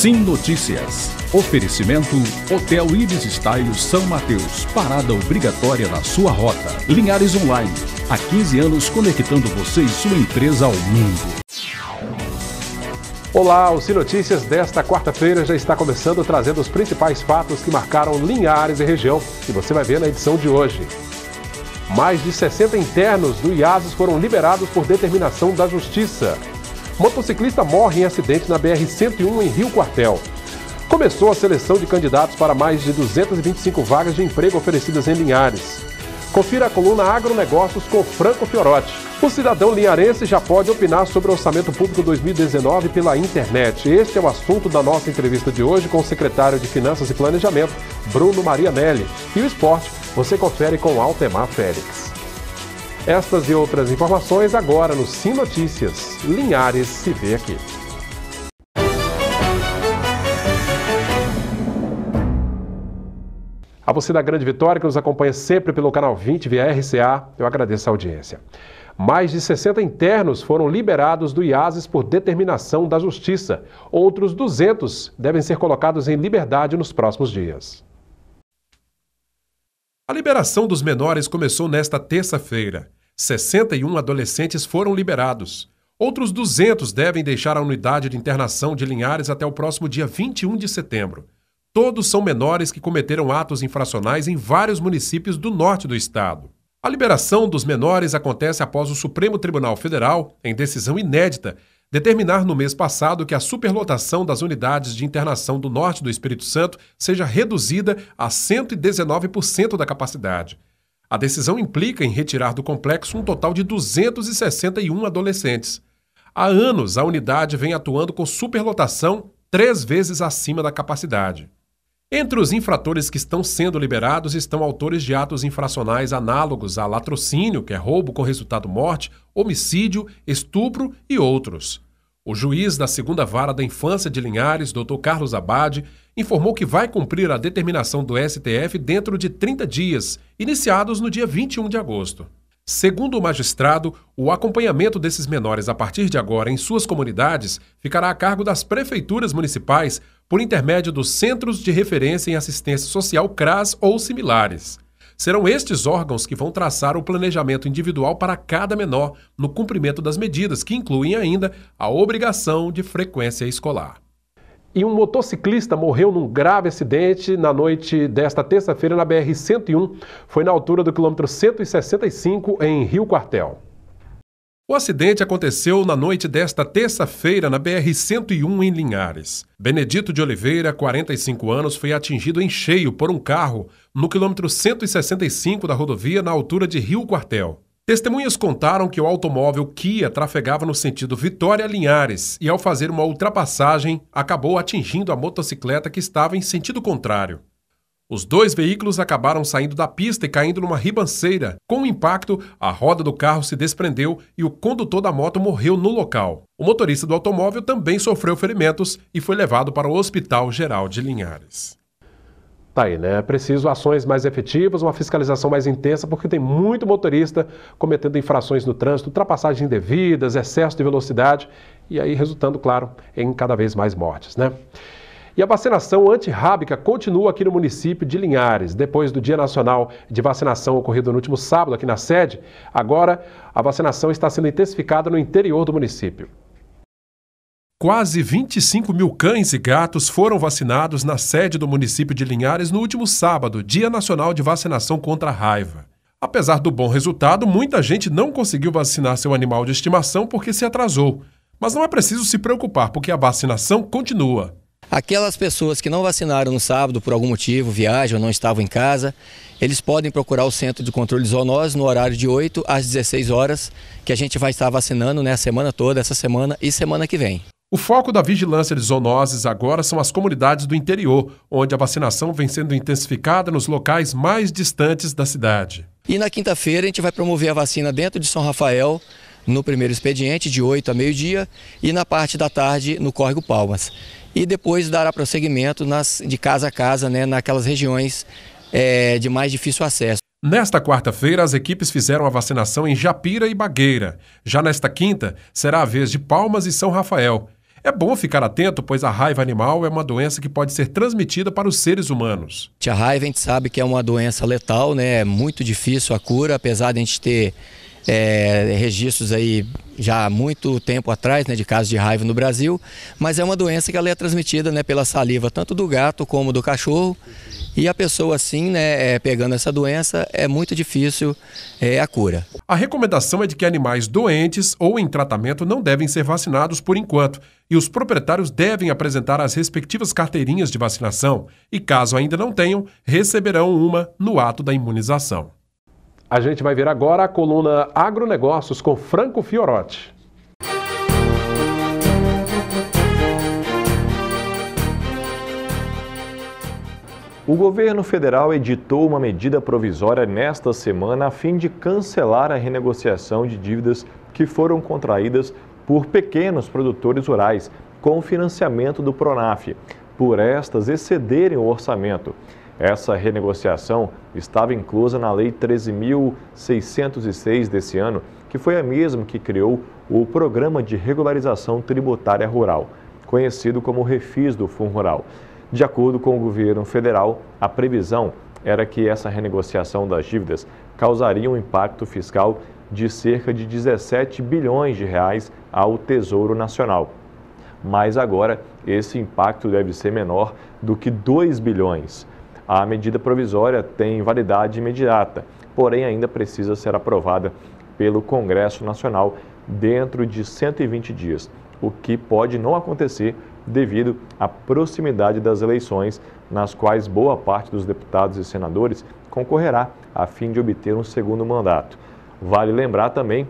Sim Notícias. Oferecimento Hotel Ibis Style São Mateus. Parada obrigatória na sua rota. Linhares Online. Há 15 anos conectando você e sua empresa ao mundo. Olá, o Sim Notícias desta quarta-feira já está começando trazendo os principais fatos que marcaram Linhares e região e você vai ver na edição de hoje. Mais de 60 internos do IASUS foram liberados por determinação da Justiça. Motociclista morre em acidente na BR-101 em Rio Quartel. Começou a seleção de candidatos para mais de 225 vagas de emprego oferecidas em Linhares. Confira a coluna Agronegócios com Franco Fiorotti. O cidadão linharense já pode opinar sobre o Orçamento Público 2019 pela internet. Este é o assunto da nossa entrevista de hoje com o secretário de Finanças e Planejamento, Bruno Maria Nelli. E o esporte você confere com Altemar Félix. Estas e outras informações agora no Sim Notícias. Linhares se vê aqui. A você da Grande Vitória, que nos acompanha sempre pelo canal 20 via RCA, eu agradeço a audiência. Mais de 60 internos foram liberados do IASES por determinação da Justiça. Outros 200 devem ser colocados em liberdade nos próximos dias. A liberação dos menores começou nesta terça-feira. 61 adolescentes foram liberados. Outros 200 devem deixar a unidade de internação de Linhares até o próximo dia 21 de setembro. Todos são menores que cometeram atos infracionais em vários municípios do norte do estado. A liberação dos menores acontece após o Supremo Tribunal Federal, em decisão inédita, determinar no mês passado que a superlotação das unidades de internação do norte do Espírito Santo seja reduzida a 119% da capacidade. A decisão implica em retirar do complexo um total de 261 adolescentes. Há anos, a unidade vem atuando com superlotação três vezes acima da capacidade. Entre os infratores que estão sendo liberados estão autores de atos infracionais análogos a latrocínio, que é roubo com resultado morte, homicídio, estupro e outros. O juiz da segunda vara da infância de Linhares, Dr. Carlos Abade, informou que vai cumprir a determinação do STF dentro de 30 dias, iniciados no dia 21 de agosto. Segundo o magistrado, o acompanhamento desses menores a partir de agora em suas comunidades ficará a cargo das prefeituras municipais por intermédio dos Centros de Referência em Assistência Social CRAS ou similares. Serão estes órgãos que vão traçar o planejamento individual para cada menor no cumprimento das medidas, que incluem ainda a obrigação de frequência escolar. E um motociclista morreu num grave acidente na noite desta terça-feira na BR-101. Foi na altura do quilômetro 165 em Rio Quartel. O acidente aconteceu na noite desta terça-feira na BR-101 em Linhares. Benedito de Oliveira, 45 anos, foi atingido em cheio por um carro no quilômetro 165 da rodovia na altura de Rio Quartel. Testemunhas contaram que o automóvel Kia trafegava no sentido Vitória Linhares e, ao fazer uma ultrapassagem, acabou atingindo a motocicleta que estava em sentido contrário. Os dois veículos acabaram saindo da pista e caindo numa ribanceira. Com o impacto, a roda do carro se desprendeu e o condutor da moto morreu no local. O motorista do automóvel também sofreu ferimentos e foi levado para o Hospital Geral de Linhares. Tá aí, né? É preciso ações mais efetivas, uma fiscalização mais intensa, porque tem muito motorista cometendo infrações no trânsito, ultrapassagens indevidas, excesso de velocidade e aí resultando, claro, em cada vez mais mortes, né? E a vacinação antirrábica continua aqui no município de Linhares. Depois do Dia Nacional de Vacinação ocorrido no último sábado aqui na sede, agora a vacinação está sendo intensificada no interior do município. Quase 25 mil cães e gatos foram vacinados na sede do município de Linhares no último sábado, Dia Nacional de Vacinação contra a Raiva. Apesar do bom resultado, muita gente não conseguiu vacinar seu animal de estimação porque se atrasou. Mas não é preciso se preocupar, porque a vacinação continua. Aquelas pessoas que não vacinaram no sábado por algum motivo, viajam, não estavam em casa, eles podem procurar o Centro de Controle de Zoonoses no horário de 8 às 16 horas, que a gente vai estar vacinando né, a semana toda, essa semana e semana que vem. O foco da vigilância de zoonoses agora são as comunidades do interior, onde a vacinação vem sendo intensificada nos locais mais distantes da cidade. E na quinta-feira a gente vai promover a vacina dentro de São Rafael, no primeiro expediente, de 8 a meio-dia, e na parte da tarde no Córrego Palmas. E depois dará prosseguimento nas, de casa a casa, né, naquelas regiões é, de mais difícil acesso. Nesta quarta-feira, as equipes fizeram a vacinação em Japira e Bagueira. Já nesta quinta, será a vez de Palmas e São Rafael. É bom ficar atento, pois a raiva animal é uma doença que pode ser transmitida para os seres humanos. A raiva a gente sabe que é uma doença letal, né? É muito difícil a cura, apesar de a gente ter é, registros aí já há muito tempo atrás né, de casos de raiva no Brasil, mas é uma doença que ela é transmitida né, pela saliva tanto do gato como do cachorro e a pessoa assim, né, é, pegando essa doença, é muito difícil é, a cura. A recomendação é de que animais doentes ou em tratamento não devem ser vacinados por enquanto e os proprietários devem apresentar as respectivas carteirinhas de vacinação e caso ainda não tenham, receberão uma no ato da imunização. A gente vai ver agora a coluna Agronegócios com Franco Fiorotti. O governo federal editou uma medida provisória nesta semana a fim de cancelar a renegociação de dívidas que foram contraídas por pequenos produtores rurais com financiamento do Pronaf, por estas excederem o orçamento. Essa renegociação estava inclusa na Lei 13.606 desse ano, que foi a mesma que criou o Programa de Regularização Tributária Rural, conhecido como Refis do Fundo Rural. De acordo com o governo federal, a previsão era que essa renegociação das dívidas causaria um impacto fiscal de cerca de 17 bilhões de reais ao Tesouro Nacional. Mas agora esse impacto deve ser menor do que 2 bilhões. A medida provisória tem validade imediata, porém ainda precisa ser aprovada pelo Congresso Nacional dentro de 120 dias, o que pode não acontecer devido à proximidade das eleições, nas quais boa parte dos deputados e senadores concorrerá a fim de obter um segundo mandato. Vale lembrar também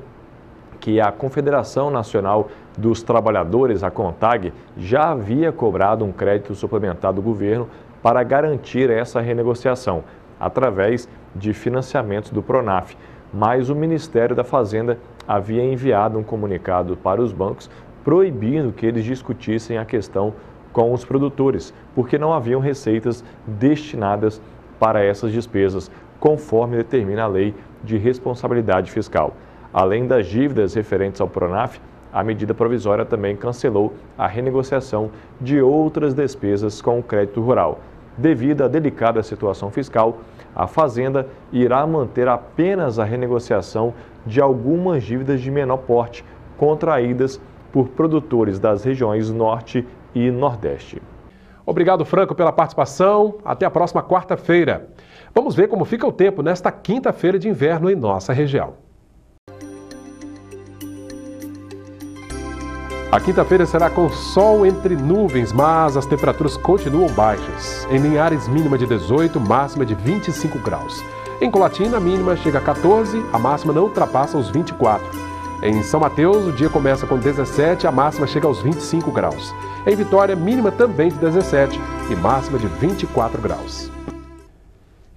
que a Confederação Nacional dos Trabalhadores, a CONTAG, já havia cobrado um crédito suplementar do governo para garantir essa renegociação, através de financiamentos do Pronaf. Mas o Ministério da Fazenda havia enviado um comunicado para os bancos proibindo que eles discutissem a questão com os produtores, porque não haviam receitas destinadas para essas despesas, conforme determina a Lei de Responsabilidade Fiscal. Além das dívidas referentes ao Pronaf, a medida provisória também cancelou a renegociação de outras despesas com o crédito rural. Devido à delicada situação fiscal, a Fazenda irá manter apenas a renegociação de algumas dívidas de menor porte contraídas por produtores das regiões Norte e Nordeste. Obrigado, Franco, pela participação. Até a próxima quarta-feira. Vamos ver como fica o tempo nesta quinta-feira de inverno em nossa região. A quinta-feira será com sol entre nuvens, mas as temperaturas continuam baixas. Em Linhares, mínima de 18, máxima de 25 graus. Em Colatina, a mínima chega a 14, a máxima não ultrapassa os 24. Em São Mateus, o dia começa com 17, a máxima chega aos 25 graus. Em Vitória, mínima também de 17 e máxima de 24 graus.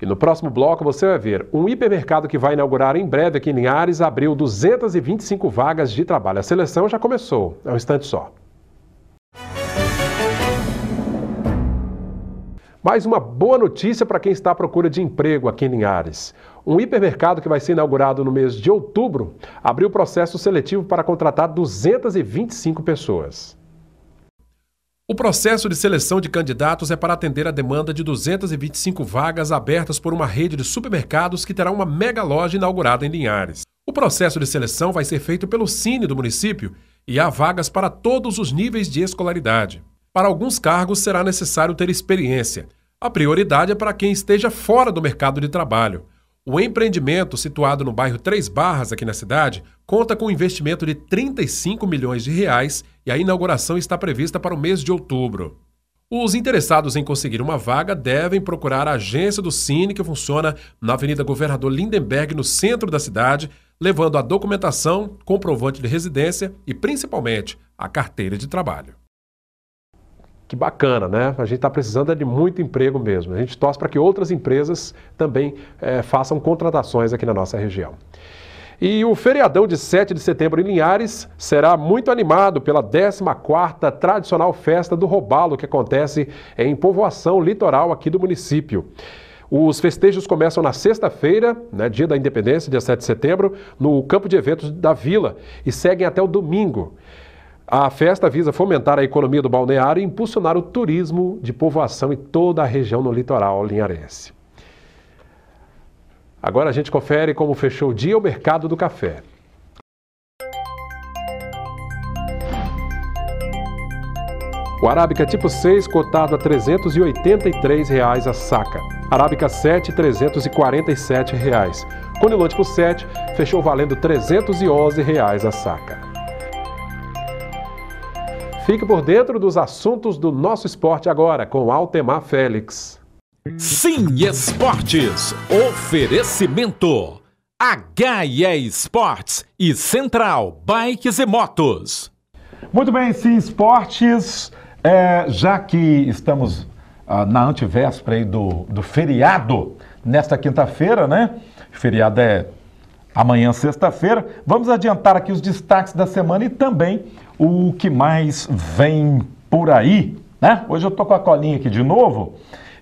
E no próximo bloco você vai ver um hipermercado que vai inaugurar em breve aqui em Linhares abriu 225 vagas de trabalho. A seleção já começou, é um instante só. Mais uma boa notícia para quem está à procura de emprego aqui em Linhares. Um hipermercado que vai ser inaugurado no mês de outubro abriu o processo seletivo para contratar 225 pessoas. O processo de seleção de candidatos é para atender a demanda de 225 vagas abertas por uma rede de supermercados que terá uma mega loja inaugurada em Linhares. O processo de seleção vai ser feito pelo Cine do município e há vagas para todos os níveis de escolaridade. Para alguns cargos será necessário ter experiência. A prioridade é para quem esteja fora do mercado de trabalho. O empreendimento, situado no bairro Três Barras, aqui na cidade, conta com um investimento de 35 milhões de reais e a inauguração está prevista para o mês de outubro. Os interessados em conseguir uma vaga devem procurar a agência do Cine, que funciona na Avenida Governador Lindenberg, no centro da cidade, levando a documentação, comprovante de residência e, principalmente, a carteira de trabalho que bacana, né? A gente está precisando é de muito emprego mesmo. A gente torce para que outras empresas também é, façam contratações aqui na nossa região. E o feriadão de 7 de setembro em Linhares será muito animado pela 14ª tradicional festa do Robalo, que acontece em povoação litoral aqui do município. Os festejos começam na sexta-feira, né, dia da independência, dia 7 de setembro, no campo de eventos da vila e seguem até o domingo. A festa visa fomentar a economia do balneário e impulsionar o turismo de povoação e toda a região no litoral linharense. Agora a gente confere como fechou o dia o mercado do café. O Arábica tipo 6 cotado a R$ 383,00 reais a saca. Arábica 7, R$ 347,00. Reais. Conilon tipo 7 fechou valendo R$ 311,00 reais a saca. Fique por dentro dos assuntos do nosso esporte agora com Altemar Félix. Sim Esportes, oferecimento. HE Esportes e Central Bikes e Motos. Muito bem, Sim Esportes, é, já que estamos ah, na antivéspera do, do feriado, nesta quinta-feira, né? feriado é Amanhã, sexta-feira, vamos adiantar aqui os destaques da semana e também o que mais vem por aí. Né? Hoje eu estou com a colinha aqui de novo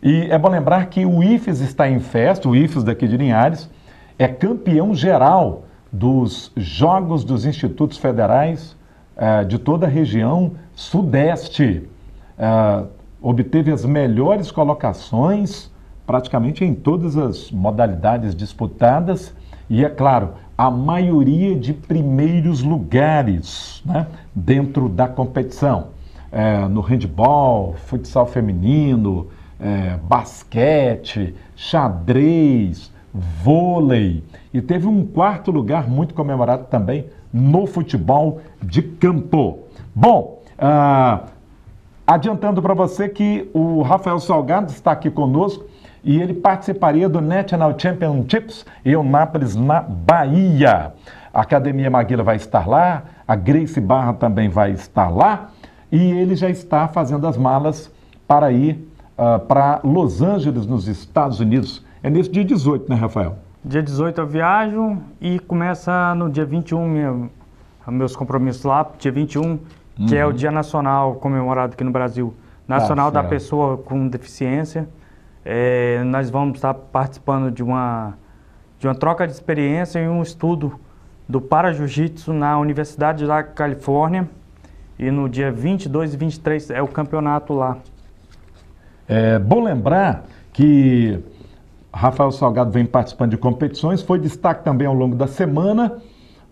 e é bom lembrar que o IFES está em festa, o IFES daqui de Linhares é campeão geral dos Jogos dos Institutos Federais eh, de toda a região Sudeste. Eh, obteve as melhores colocações praticamente em todas as modalidades disputadas e é claro, a maioria de primeiros lugares né, dentro da competição. É, no handball, futsal feminino, é, basquete, xadrez, vôlei. E teve um quarto lugar muito comemorado também no futebol de campo. Bom, ah, adiantando para você que o Rafael Salgado está aqui conosco e ele participaria do National Championships em Nápoles, na Bahia. A Academia Maguila vai estar lá, a Grace Barra também vai estar lá, e ele já está fazendo as malas para ir uh, para Los Angeles, nos Estados Unidos. É nesse dia 18, né, Rafael? Dia 18 eu viajo e começa no dia 21 meus compromissos lá, dia 21, uhum. que é o uhum. Dia Nacional comemorado aqui no Brasil. Tá Nacional tá da Pessoa com Deficiência. É, nós vamos estar participando de uma, de uma troca de experiência e um estudo do Para Jiu-Jitsu na Universidade da Califórnia. E no dia 22 e 23 é o campeonato lá. É bom lembrar que Rafael Salgado vem participando de competições, foi destaque também ao longo da semana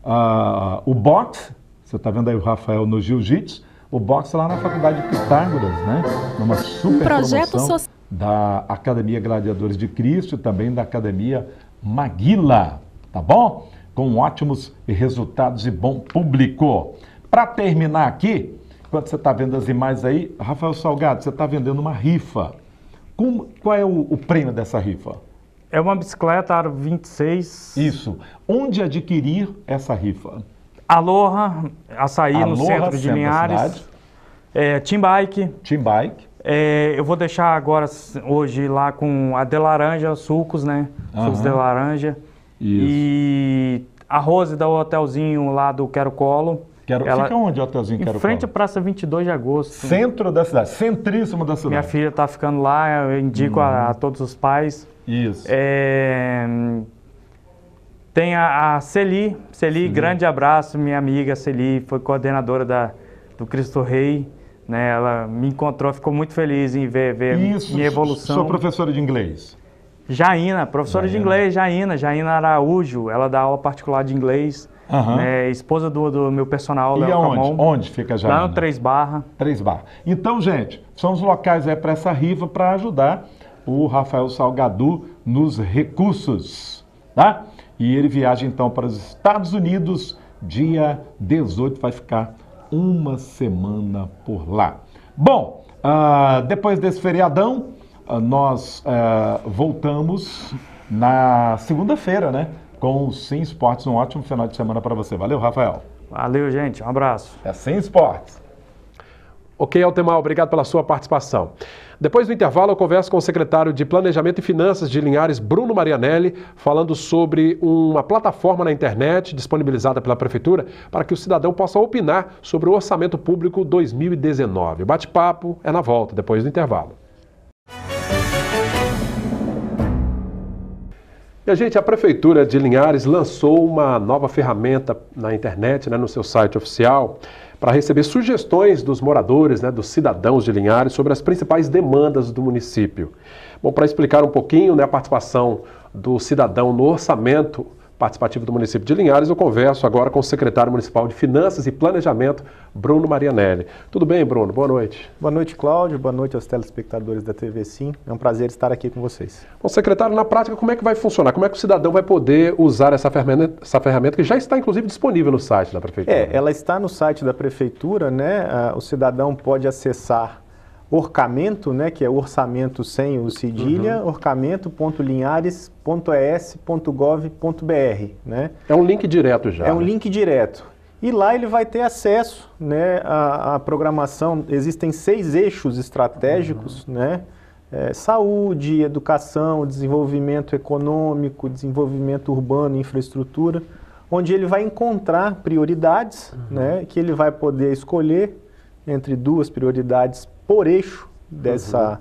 uh, o boxe, você está vendo aí o Rafael no jiu-jitsu, o boxe lá na faculdade de Pitágoras, né? Numa super um projeto social da Academia Gladiadores de Cristo e também da Academia Maguila, tá bom? Com ótimos resultados e bom público. Para terminar aqui, enquanto você está vendo as imagens aí, Rafael Salgado, você está vendendo uma rifa. Como, qual é o, o prêmio dessa rifa? É uma bicicleta Aro 26. Isso. Onde adquirir essa rifa? Aloha, Açaí Aloha, no centro de Linhares. É, Team Bike. Team Bike. É, eu vou deixar agora, hoje, lá com a de laranja, sucos, né? Uhum. Sucos de laranja. Isso. E a Rose da Hotelzinho lá do Quero Colo. Quero, ela, fica onde o hotelzinho em Quero Em frente Colo? à Praça 22 de Agosto. Centro da cidade, centríssimo da cidade. Minha filha está ficando lá, eu indico a, a, uhum. todos os pais. Isso. É, tem a, a Celi, Celi, grande abraço, minha amiga Celi, foi coordenadora da, do Cristo Rei. Né, ela me encontrou, ficou muito feliz em ver, ver Isso, minha evolução. Sou professora de inglês. Jaina, professora de inglês, Jaina, Jaina Araújo, ela dá aula particular de inglês. Uhum. esposa do, do, meu personal, Léo Camon. Onde fica Jaina Lá no Três Barra. Três Barra. Então, gente, são os locais aí para essa riva para ajudar o Rafael Salgado nos recursos, tá? E ele viaja então para os Estados Unidos, dia 18 vai ficar uma semana por lá. Bom, uh, depois desse feriadão, uh, nós uh, voltamos na segunda-feira, né? Com o Sim Esportes. Um ótimo final de semana para você. Valeu, Rafael. Valeu, gente. Um abraço. É Sim Esportes. Ok, Altemar, obrigado pela sua participação. Depois do intervalo, eu converso com o secretário de Planejamento e Finanças de Linhares, Bruno Marianelli, falando sobre uma plataforma na internet disponibilizada pela Prefeitura para que o cidadão possa opinar sobre o Orçamento Público 2019. O bate-papo é na volta, depois do intervalo. E, a gente, a Prefeitura de Linhares lançou uma nova ferramenta na internet, né, no seu site oficial, para receber sugestões dos moradores, né, dos cidadãos de Linhares, sobre as principais demandas do município. Bom, para explicar um pouquinho né, a participação do cidadão no orçamento participativo do município de Linhares, eu converso agora com o secretário municipal de Finanças e Planejamento, Bruno Marianelli. Tudo bem, Bruno? Boa noite. Boa noite, Cláudio. Boa noite aos telespectadores da TV Sim. É um prazer estar aqui com vocês. Bom, secretário, na prática, como é que vai funcionar? Como é que o cidadão vai poder usar essa ferramenta, essa ferramenta que já está, inclusive, disponível no site da Prefeitura? É, ela está no site da Prefeitura, né? Ah, o cidadão pode acessar orcamento, né, que é orçamento sem o cedilha, uhum. orcamento.linhares.es.gov.br, né? É um link direto já. É um né? link direto. E lá ele vai ter acesso, né, à, à programação. Existem seis eixos estratégicos, uhum. né? É, saúde, educação, desenvolvimento econômico, desenvolvimento urbano, infraestrutura, onde ele vai encontrar prioridades, uhum. né, que ele vai poder escolher entre duas prioridades por eixo dessa, uhum.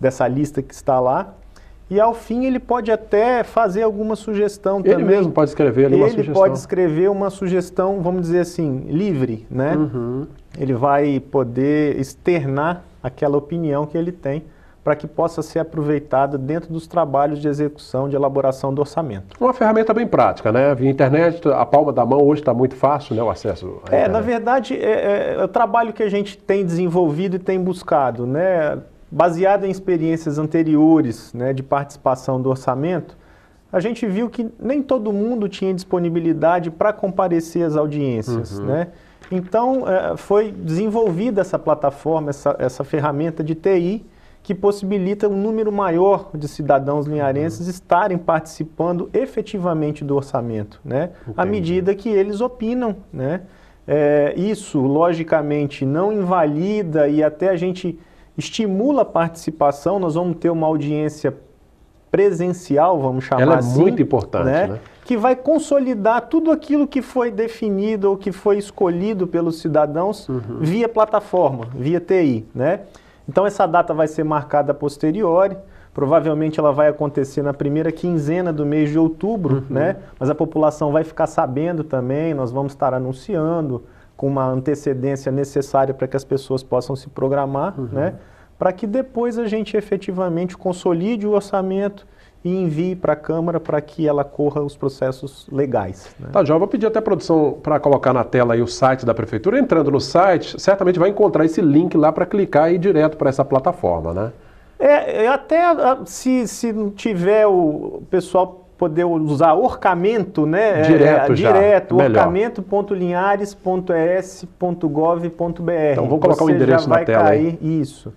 dessa lista que está lá. E ao fim ele pode até fazer alguma sugestão ele também. Ele mesmo pode escrever ali ele uma sugestão. Ele pode escrever uma sugestão, vamos dizer assim, livre, né? Uhum. Ele vai poder externar aquela opinião que ele tem para que possa ser aproveitada dentro dos trabalhos de execução, de elaboração do orçamento. Uma ferramenta bem prática, né? Via internet, a palma da mão hoje está muito fácil, né? O acesso. é, internet. na verdade, é, é, é, o trabalho que a gente tem desenvolvido e tem buscado, né? Baseado em experiências anteriores, né, de participação do orçamento, a gente viu que nem todo mundo tinha disponibilidade para comparecer às audiências, uhum. né? Então, é, foi desenvolvida essa plataforma, essa, essa ferramenta de TI que possibilita um número maior de cidadãos linharenses uhum. estarem participando efetivamente do orçamento, né? Entendi. À medida que eles opinam, né? É, isso, logicamente, não invalida e até a gente estimula a participação. Nós vamos ter uma audiência presencial, vamos chamar Ela é assim. Ela é muito importante, né? né? Que vai consolidar tudo aquilo que foi definido ou que foi escolhido pelos cidadãos uhum. via plataforma, via TI, né? Então essa data vai ser marcada a posteriori, provavelmente ela vai acontecer na primeira quinzena do mês de outubro, uhum. né? Mas a população vai ficar sabendo também, nós vamos estar anunciando com uma antecedência necessária para que as pessoas possam se programar, uhum. né? para que depois a gente efetivamente consolide o orçamento e envie para a Câmara para que ela corra os processos legais. Né? Tá, João, vou pedir até a produção para colocar na tela aí o site da Prefeitura. Entrando no site, certamente vai encontrar esse link lá para clicar e ir direto para essa plataforma, né? É, é até ah, se, se não tiver o pessoal poder usar orcamento, né? É, direto, é, já. direto orcamento.linhares.es.gov.br. Então vou colocar o endereço na tela. Cair, aí. Isso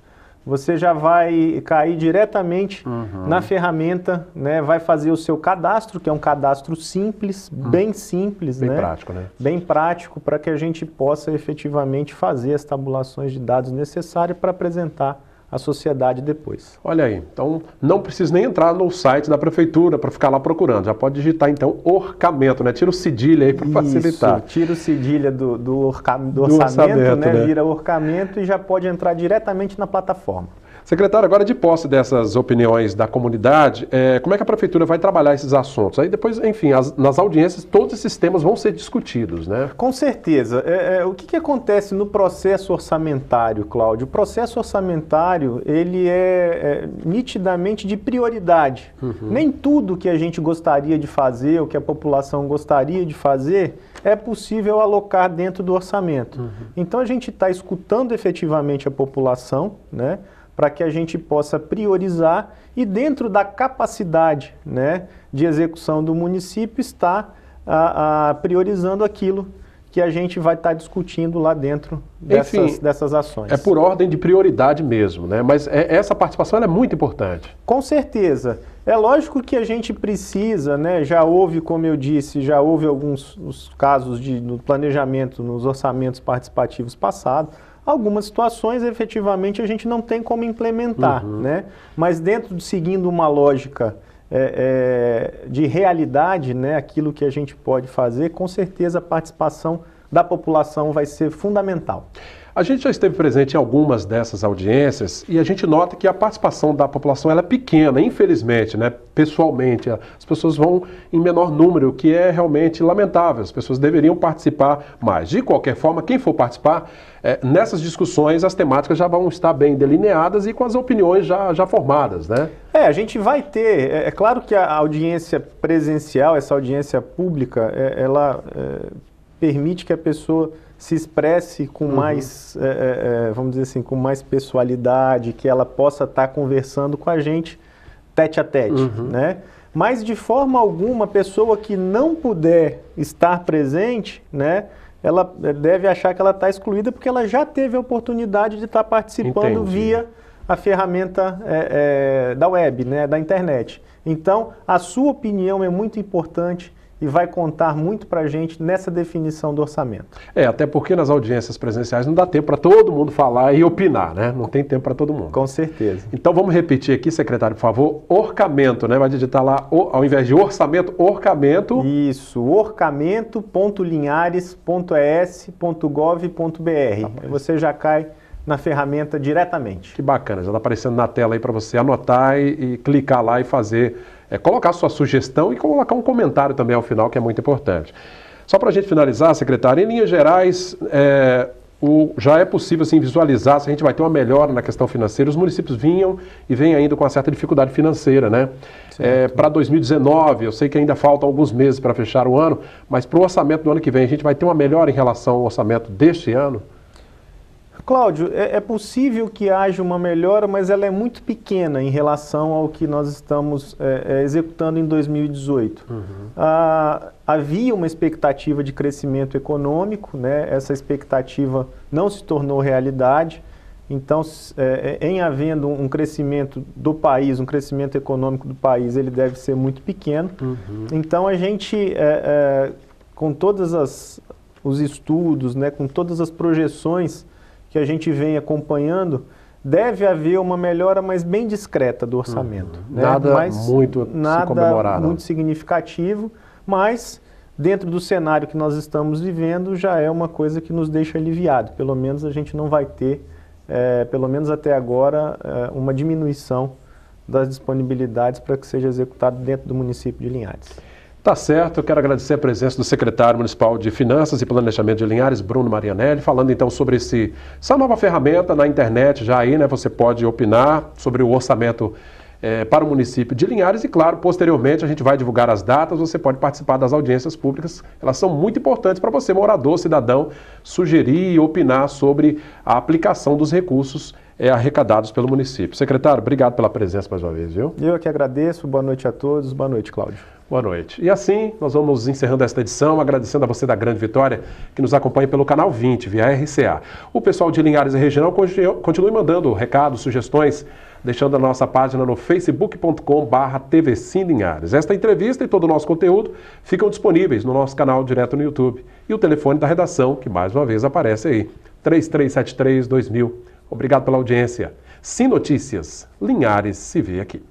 você já vai cair diretamente uhum. na ferramenta, né? Vai fazer o seu cadastro, que é um cadastro simples, uhum. bem simples, bem né? prático, né? Bem prático para que a gente possa efetivamente fazer as tabulações de dados necessárias para apresentar a sociedade depois. Olha aí, então não precisa nem entrar no site da prefeitura para ficar lá procurando, já pode digitar então orçamento, né? Tira o cedilha aí para facilitar. tira o cedilha do, do, orca, do, do orçamento, orçamento, né? né? Vira orçamento e já pode entrar diretamente na plataforma. Secretário, agora de posse dessas opiniões da comunidade, é, como é que a prefeitura vai trabalhar esses assuntos? Aí depois, enfim, as, nas audiências todos esses temas vão ser discutidos, né? Com certeza. É, é, o que, que, acontece no processo orçamentário, Cláudio? O processo orçamentário ele é, é nitidamente de prioridade. Uhum. Nem tudo que a gente gostaria de fazer, ou que a população gostaria de fazer, é possível alocar dentro do orçamento. Uhum. Então a gente está escutando efetivamente a população, né? para que a gente possa priorizar e dentro da capacidade né, de execução do município está a, a priorizando aquilo que a gente vai estar tá discutindo lá dentro dessas, Enfim, dessas ações. É por ordem de prioridade mesmo, né? Mas é, essa participação é muito importante. Com certeza. É lógico que a gente precisa, né? Já houve, como eu disse, já houve alguns casos de no planejamento, nos orçamentos participativos passados. Algumas situações, efetivamente, a gente não tem como implementar, uhum. né? Mas dentro de seguindo uma lógica é, é, de realidade, né, aquilo que a gente pode fazer, com certeza a participação da população vai ser fundamental. A gente já esteve presente em algumas dessas audiências e a gente nota que a participação da população é pequena, infelizmente, né? pessoalmente. As pessoas vão em menor número, o que é realmente lamentável. As pessoas deveriam participar mais. De qualquer forma, quem for participar, é, nessas discussões as temáticas já vão estar bem delineadas e com as opiniões já, já formadas. Né? É, a gente vai ter. É, é claro que a audiência presencial, essa audiência pública, é, ela é, permite que a pessoa se expresse com uhum. mais, é, é, é, vamos dizer assim, com mais pessoalidade, que ela possa estar tá conversando com a gente tete a tete, uhum. né? Mas de forma alguma, a pessoa que não puder estar presente, né? Ela é, deve achar que ela está excluída porque ela já teve a oportunidade de estar tá participando Entendi. via a ferramenta é, é, da web, né, da internet. Então, a sua opinião é muito importante e vai contar muito para a gente nessa definição do orçamento. É, até porque nas audiências presenciais não dá tempo para todo mundo falar e opinar, né? Não tem tempo para todo mundo. Com certeza. Então vamos repetir aqui, secretário, por favor, orçamento, né? Vai digitar lá, ao invés de orçamento, orçamento. Isso, orçamento.linhares.es.gov.br. Tá é você já cai na ferramenta diretamente. Que bacana, já está aparecendo na tela aí para você anotar e, e clicar lá e fazer é, colocar sua sugestão e colocar um comentário também ao final, que é muito importante. Só para a gente finalizar, secretário, em linhas gerais, é, o, já é possível assim, visualizar se a gente vai ter uma melhora na questão financeira. Os municípios vinham e vêm ainda com uma certa dificuldade financeira, né? É, para 2019, eu sei que ainda faltam alguns meses para fechar o ano, mas para o orçamento do ano que vem, a gente vai ter uma melhora em relação ao orçamento deste ano? Cláudio, é, é, possível que haja uma melhora, mas ela é muito pequena em relação ao que nós estamos é, é executando em 2018. Uhum. Ah, havia uma expectativa de crescimento econômico, né? essa expectativa não se tornou realidade. Então, é, é, em havendo um crescimento do país, um crescimento econômico do país, ele deve ser muito pequeno. Uhum. Então, a gente, é, é, com todos os estudos, né, com todas as projeções que a gente vem acompanhando, deve haver uma melhora, mas bem discreta do orçamento. Uhum. Né? Nada mas, muito nada muito significativo, mas dentro do cenário que nós estamos vivendo já é uma coisa que nos deixa aliviado. Pelo menos a gente não vai ter, é, pelo menos até agora, é, uma diminuição das disponibilidades para que seja executado dentro do município de Linhares. Tá certo, eu quero agradecer a presença do secretário municipal de Finanças e Planejamento de Linhares, Bruno Marianelli, falando então sobre esse, essa nova ferramenta na internet, já aí, né? Você pode opinar sobre o orçamento é, para o município de Linhares e, claro, posteriormente a gente vai divulgar as datas, você pode participar das audiências públicas, elas são muito importantes para você, morador, cidadão, sugerir e opinar sobre a aplicação dos recursos é, arrecadados pelo município. Secretário, obrigado pela presença mais uma vez, viu? Eu é que agradeço, boa noite a todos, boa noite, Cláudio. Boa noite. E assim nós vamos encerrando esta edição, agradecendo a você da Grande Vitória que nos acompanha pelo canal 20, via RCA. O pessoal de Linhares e Regional continue mandando recados, sugestões, deixando a nossa página no facebook.com.br Linhares. Esta entrevista e todo o nosso conteúdo ficam disponíveis no nosso canal direto no YouTube. E o telefone da redação, que mais uma vez aparece aí, 3373 2000. Obrigado pela audiência. Sim Notícias, Linhares se vê aqui.